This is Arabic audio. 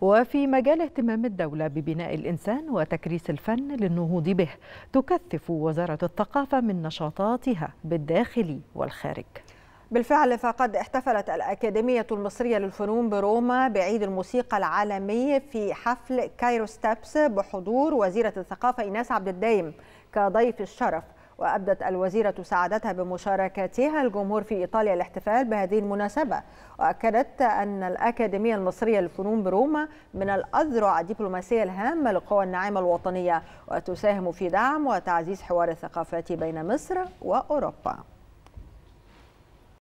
وفي مجال اهتمام الدولة ببناء الإنسان وتكريس الفن للنهوض به تكثف وزارة الثقافة من نشاطاتها بالداخل والخارج بالفعل فقد احتفلت الأكاديمية المصرية للفنون بروما بعيد الموسيقى العالمي في حفل كايرو ستابس بحضور وزيرة الثقافة إيناس عبد الدايم كضيف الشرف وأبدت الوزيرة سعادتها بمشاركتها الجمهور في إيطاليا الاحتفال بهذه المناسبة وأكدت أن الأكاديمية المصرية للفنون بروما من الأذرع الدبلوماسية الهامة للقوى الناعمة الوطنية وتساهم في دعم وتعزيز حوار الثقافات بين مصر وأوروبا